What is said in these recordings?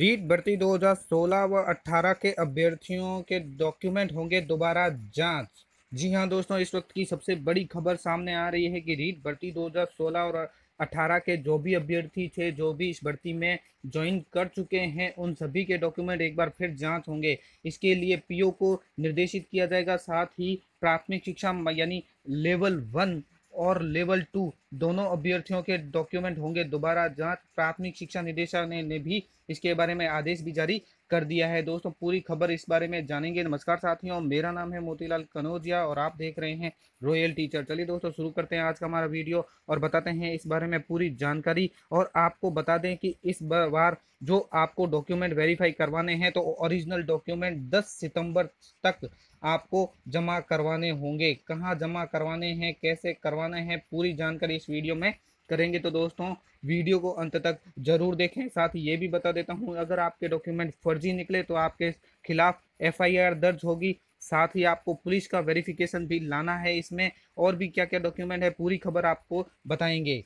रीट भर्ती 2016 व 18 के अभ्यर्थियों के डॉक्यूमेंट होंगे दोबारा जांच जी हाँ दोस्तों इस वक्त की सबसे बड़ी खबर सामने आ रही है कि रीट भर्ती 2016 और 18 के जो भी अभ्यर्थी थे जो भी इस भर्ती में ज्वाइन कर चुके हैं उन सभी के डॉक्यूमेंट एक बार फिर जांच होंगे इसके लिए पीओ को निर्देशित किया जाएगा साथ ही प्राथमिक शिक्षा यानी लेवल वन और लेवल टू दोनों अभ्यर्थियों के डॉक्यूमेंट होंगे दोबारा जांच प्राथमिक शिक्षा निदेशालय ने भी इसके बारे में आदेश भी जारी कर दिया है दोस्तों पूरी खबर इस बारे में जानेंगे नमस्कार साथियों मेरा नाम है मोतीलाल कनौजिया और आप देख रहे हैं रॉयल टीचर चलिए दोस्तों शुरू करते हैं आज का हमारा वीडियो और बताते हैं इस बारे में पूरी जानकारी और आपको बता दें कि इस बार जो आपको डॉक्यूमेंट वेरीफाई करवाने हैं तो ओरिजिनल डॉक्यूमेंट दस सितंबर तक आपको जमा करवाने होंगे कहाँ जमा करवाने हैं कैसे करवाना है पूरी जानकारी इस वीडियो में करेंगे तो दोस्तों वीडियो को अंत तक जरूर देखें साथ ही ये भी बता देता हूँ अगर आपके डॉक्यूमेंट फर्जी निकले तो आपके खिलाफ एफआईआर दर्ज होगी साथ ही आपको पुलिस का वेरिफिकेशन भी लाना है इसमें और भी क्या क्या डॉक्यूमेंट है पूरी खबर आपको बताएंगे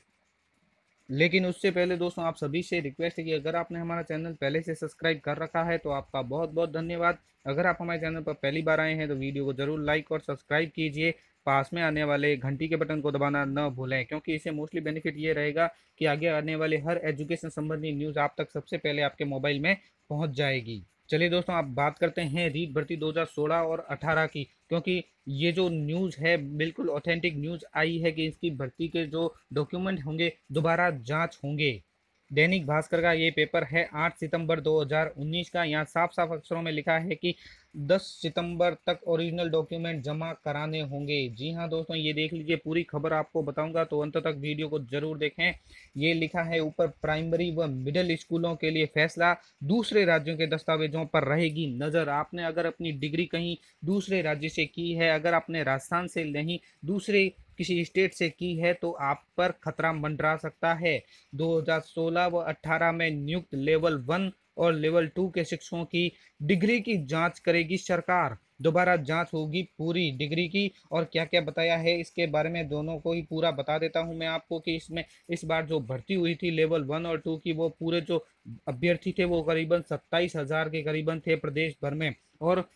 लेकिन उससे पहले दोस्तों आप सभी से रिक्वेस्ट है कि अगर आपने हमारा चैनल पहले से सब्सक्राइब कर रखा है तो आपका बहुत बहुत धन्यवाद अगर आप हमारे चैनल पर पहली बार आए हैं तो वीडियो को जरूर लाइक और सब्सक्राइब कीजिए पास में आने वाले घंटी के बटन को दबाना न भूलें क्योंकि इसे मोस्टली बेनिफिट ये रहेगा कि आगे आने वाले हर एजुकेशन संबंधी न्यूज़ आप तक सबसे पहले आपके मोबाइल में पहुंच जाएगी चलिए दोस्तों आप बात करते हैं रीट भर्ती 2016 और 18 की क्योंकि ये जो न्यूज़ है बिल्कुल ऑथेंटिक न्यूज़ आई है कि इसकी भर्ती के जो डॉक्यूमेंट होंगे दोबारा जाँच होंगे दैनिक भास्कर का ये पेपर है आठ सितंबर 2019 का यहाँ साफ साफ अक्षरों में लिखा है कि 10 सितंबर तक ओरिजिनल डॉक्यूमेंट जमा कराने होंगे जी हाँ दोस्तों ये देख लीजिए पूरी खबर आपको बताऊंगा तो अंत तक वीडियो को जरूर देखें ये लिखा है ऊपर प्राइमरी व मिडिल स्कूलों के लिए फैसला दूसरे राज्यों के दस्तावेजों पर रहेगी नज़र आपने अगर अपनी डिग्री कहीं दूसरे राज्य से की है अगर आपने राजस्थान से नहीं दूसरे किसी स्टेट से की है तो आप पर खतरा मंडरा सकता है 2016 व 18 में नियुक्त लेवल वन और लेवल टू के शिक्षकों की डिग्री की जांच करेगी सरकार दोबारा जांच होगी पूरी डिग्री की और क्या क्या बताया है इसके बारे में दोनों को ही पूरा बता देता हूं मैं आपको कि इसमें इस बार जो भर्ती हुई थी लेवल वन और टू की वो पूरे जो अभ्यर्थी थे वो करीबन सत्ताईस हज़ार के करीबन थे प्रदेश भर में और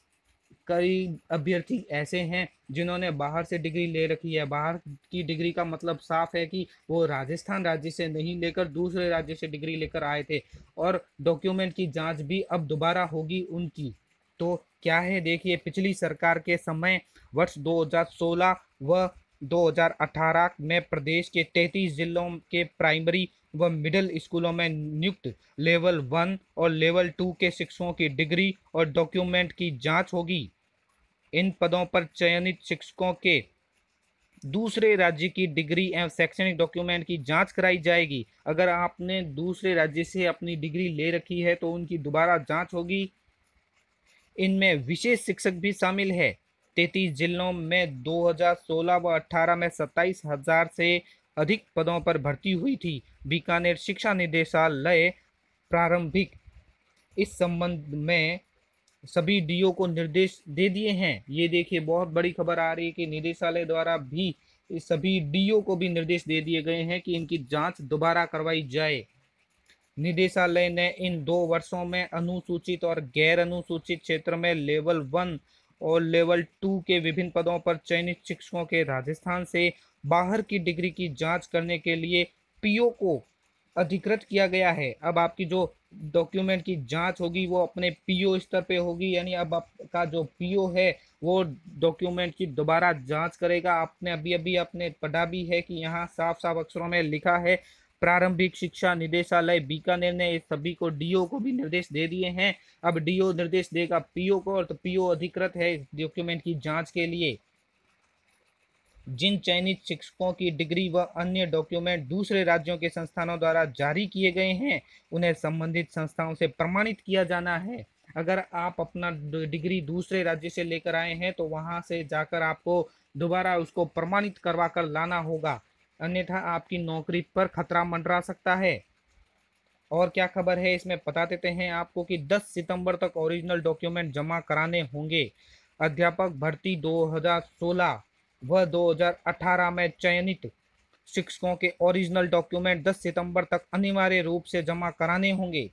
कई अभ्यर्थी ऐसे हैं जिन्होंने बाहर से डिग्री ले रखी है बाहर की डिग्री का मतलब साफ है कि वो राजस्थान राज्य से नहीं लेकर दूसरे राज्य से डिग्री लेकर आए थे और डॉक्यूमेंट की जांच भी अब दोबारा होगी उनकी तो क्या है देखिए पिछली सरकार के समय वर्ष 2016 व 2018 में प्रदेश के तैंतीस जिलों के प्राइमरी व मिडिल स्कूलों में नियुक्त लेवल वन और लेवल टू के शिक्षकों की डिग्री और डॉक्यूमेंट की जांच होगी इन पदों पर चयनित शिक्षकों के दूसरे राज्य की डिग्री एवं शैक्षणिक डॉक्यूमेंट की जांच कराई जाएगी अगर आपने दूसरे राज्य से अपनी डिग्री ले रखी है तो उनकी दोबारा जांच होगी इनमें विशेष शिक्षक भी शामिल है तैतीस जिलों में 2016 व 18 में सत्ताईस हजार से अधिक पदों पर भर्ती हुई थी बीकानेर शिक्षा निदेशालय प्रारंभिक इस संबंध में सभी डीओ को निर्देश दे दिए हैं ये देखिए बहुत बड़ी खबर आ रही है कि निदेशालय द्वारा भी सभी डीओ को भी निर्देश दे दिए गए हैं कि इनकी जांच दोबारा करवाई जाए निदेशालय ने इन दो वर्षों में अनुसूचित और गैर अनुसूचित क्षेत्र में लेवल वन और लेवल टू के विभिन्न पदों पर चयनित शिक्षकों के राजस्थान से बाहर की डिग्री की जांच करने के लिए पीओ को अधिकृत किया गया है अब आपकी जो डॉक्यूमेंट की जांच होगी वो अपने पीओ स्तर पे होगी यानी अब आपका जो पीओ है वो डॉक्यूमेंट की दोबारा जांच करेगा आपने अभी अभी आपने पढ़ा भी है कि यहाँ साफ साफ अक्षरों में लिखा है प्रारंभिक शिक्षा निदेशालय बीकानेर ने सभी को डीओ को भी निर्देश दे दिए हैं अब डीओ निर्देश देगा पीओ को और तो पीओ अधिकृत है इस डॉक्यूमेंट की जांच के लिए जिन चयनित शिक्षकों की डिग्री व अन्य डॉक्यूमेंट दूसरे राज्यों के संस्थानों द्वारा जारी किए गए हैं उन्हें संबंधित संस्थाओं से प्रमाणित किया जाना है अगर आप अपना डिग्री दूसरे राज्य से लेकर आए हैं तो वहाँ से जाकर आपको दोबारा उसको प्रमाणित करवा कर लाना होगा अन्यथा आपकी नौकरी पर खतरा मंडरा सकता है और क्या खबर है इसमें बता देते हैं आपको कि 10 सितंबर तक ओरिजिनल डॉक्यूमेंट जमा कराने होंगे अध्यापक भर्ती 2016 वह 2018 में चयनित शिक्षकों के ओरिजिनल डॉक्यूमेंट 10 सितंबर तक अनिवार्य रूप से जमा कराने होंगे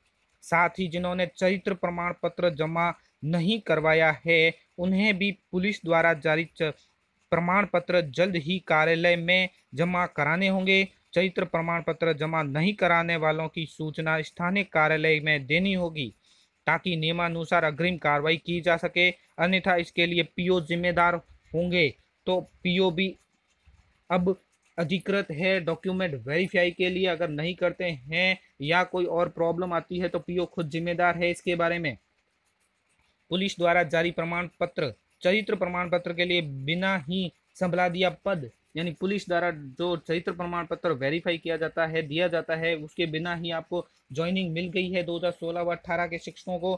साथ ही जिन्होंने चरित्र प्रमाण पत्र जमा नहीं करवाया है उन्हें भी पुलिस द्वारा जारी प्रमाण पत्र जल्द ही कार्यालय में जमा कराने होंगे चरित्र प्रमाण पत्र जमा नहीं कराने वालों की सूचना स्थानीय कार्यालय में देनी होगी ताकि नियमानुसार अग्रिम कार्रवाई की जा सके अन्यथा इसके लिए पीओ जिम्मेदार होंगे तो पीओबी अब अधिकृत है डॉक्यूमेंट वेरीफाई के लिए अगर नहीं करते हैं या कोई और प्रॉब्लम आती है तो पीओ खुद जिम्मेदार है इसके बारे में पुलिस द्वारा जारी प्रमाण पत्र चरित्र प्रमाण पत्र के लिए बिना ही संभला दिया पद यानी पुलिस द्वारा जो चरित्र प्रमाण पत्र वेरीफाई किया जाता है दिया जाता है उसके बिना ही आपको ज्वाइनिंग मिल गई है 2016 व 18 के शिक्षकों को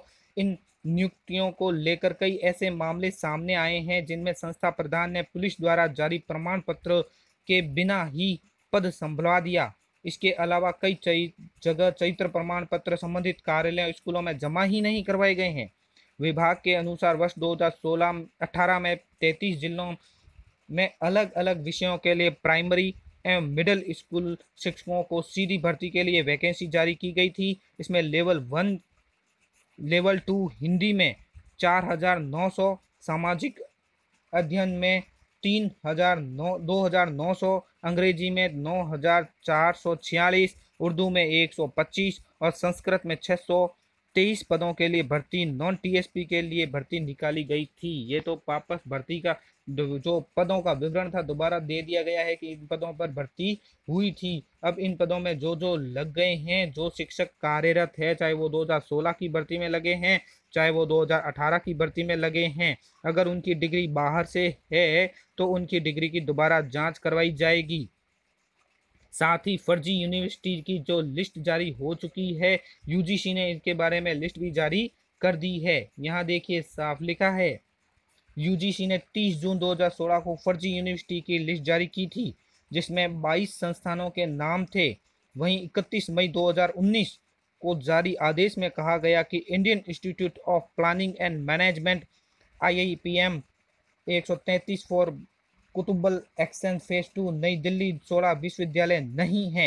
इन नियुक्तियों को लेकर कई ऐसे मामले सामने आए हैं जिनमें संस्था प्रधान ने पुलिस द्वारा जारी प्रमाण पत्र के बिना ही पद संभला दिया इसके अलावा कई जगह चरित्र प्रमाण पत्र संबंधित कार्यालय स्कूलों में जमा ही नहीं करवाए गए हैं विभाग के अनुसार वर्ष 2016-18 में 33 जिलों में अलग अलग विषयों के लिए प्राइमरी एवं मिडिल स्कूल शिक्षकों को सीधी भर्ती के लिए वैकेंसी जारी की गई थी इसमें level one level two Hindi में 4,900 सामाजिक अध्ययन में तीन हजार नौ दो हजार नौ सौ अंग्रेजी में नौ हजार चार सौ छियालीस उर्दू में एक सौ पच्चीस और संस्कृत में छः सौ तेईस पदों के लिए भर्ती नॉन टीएसपी के लिए भर्ती निकाली गई थी ये तो वापस भर्ती का जो पदों का विवरण था दोबारा दे दिया गया है कि इन पदों पर भर्ती हुई थी अब इन पदों में जो जो लग गए हैं जो शिक्षक कार्यरत है चाहे वो 2016 की भर्ती में लगे हैं चाहे वो 2018 की भर्ती में लगे हैं अगर उनकी डिग्री बाहर से है तो उनकी डिग्री की दोबारा जाँच करवाई जाएगी साथ ही फर्जी यूनिवर्सिटी की जो लिस्ट जारी हो चुकी है यूजीसी ने इसके बारे में लिस्ट भी जारी कर दी है यहाँ देखिए साफ लिखा है यूजीसी ने 30 जून 2016 को फर्जी यूनिवर्सिटी की लिस्ट जारी की थी जिसमें 22 संस्थानों के नाम थे वहीं 31 मई 2019 को जारी आदेश में कहा गया कि Indian Institute of Planning and Management I I P M एक सौ तैंतीस फॉर कुतुबल action phase two Nai Delhi सोलह विश्वविद्यालय नहीं है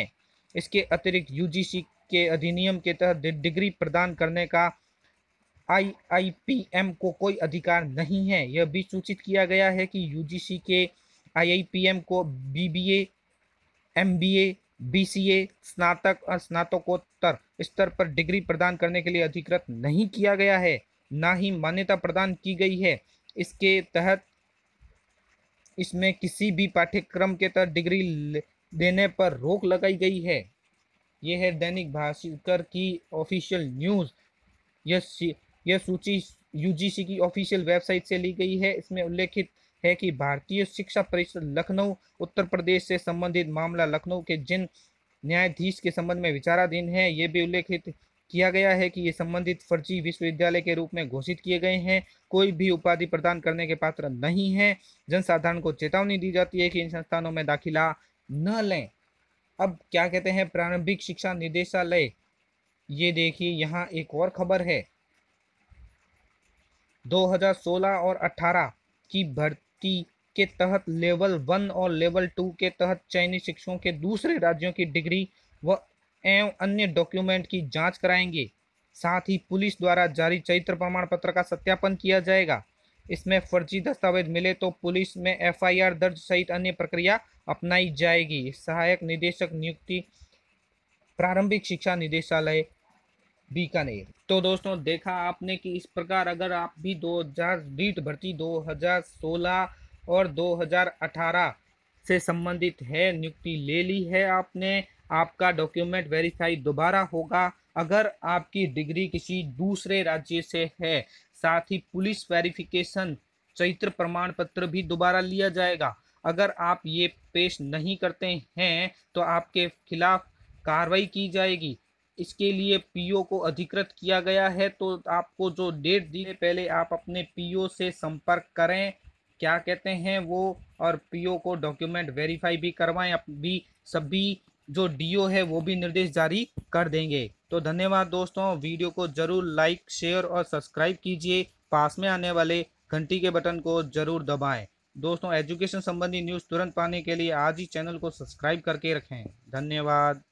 इसके अतिरिक्त यूजीसी के अधिनियम के तहत डिग्री प्रदान करने का आईआईपीएम को कोई अधिकार नहीं है यह भी सूचित किया गया है कि यूजीसी के आईआईपीएम को बीबीए एमबीए बीसीए स्नातक और स्नातकोत्तर स्तर पर डिग्री प्रदान करने के लिए अधिकृत नहीं किया गया है ना ही मान्यता प्रदान की गई है इसके तहत इसमें किसी भी पाठ्यक्रम के तहत डिग्री देने पर रोक लगाई गई है यह है दैनिक भास्कर की ऑफिशियल न्यूज़ यह सूची यूजीसी की ऑफिशियल वेबसाइट से ली गई है इसमें उल्लेखित है कि भारतीय शिक्षा परिषद लखनऊ उत्तर प्रदेश से संबंधित मामला लखनऊ के जिन न्यायाधीश के संबंध में विचाराधीन है यह भी उल्लेखित किया गया है कि ये संबंधित फर्जी विश्वविद्यालय के रूप में घोषित किए गए हैं कोई भी उपाधि प्रदान करने के पात्र नहीं है जनसाधारण को चेतावनी दी जाती है कि इन संस्थानों में दाखिला न लें अब क्या कहते हैं प्रारंभिक शिक्षा निदेशालय ये देखिए यहाँ एक और खबर है 2016 और 18 की भर्ती के तहत लेवल वन और लेवल टू के तहत चयनित शिक्षकों के दूसरे राज्यों की डिग्री व एवं अन्य डॉक्यूमेंट की जांच कराएंगे साथ ही पुलिस द्वारा जारी चरित्र प्रमाण पत्र का सत्यापन किया जाएगा इसमें फर्जी दस्तावेज मिले तो पुलिस में एफआईआर दर्ज सहित अन्य प्रक्रिया अपनाई जाएगी सहायक निदेशक नियुक्ति प्रारंभिक शिक्षा निदेशालय बीकानेर तो दोस्तों देखा आपने कि इस प्रकार अगर आप भी 2000 बीट भर्ती 2016 और 2018 से संबंधित है नियुक्ति ले ली है आपने आपका डॉक्यूमेंट वेरीफाई दोबारा होगा अगर आपकी डिग्री किसी दूसरे राज्य से है साथ ही पुलिस वेरिफिकेशन चैत्र प्रमाण पत्र भी दोबारा लिया जाएगा अगर आप ये पेश नहीं करते हैं तो आपके खिलाफ कार्रवाई की जाएगी इसके लिए पीओ को अधिकृत किया गया है तो आपको जो डेट दी है पहले आप अपने पीओ से संपर्क करें क्या कहते हैं वो और पीओ को डॉक्यूमेंट वेरीफाई भी करवाएं अभी सभी जो डीओ है वो भी निर्देश जारी कर देंगे तो धन्यवाद दोस्तों वीडियो को जरूर लाइक शेयर और सब्सक्राइब कीजिए पास में आने वाले घंटी के बटन को जरूर दबाएं दोस्तों एजुकेशन संबंधी न्यूज़ तुरंत पाने के लिए आज ही चैनल को सब्सक्राइब करके रखें धन्यवाद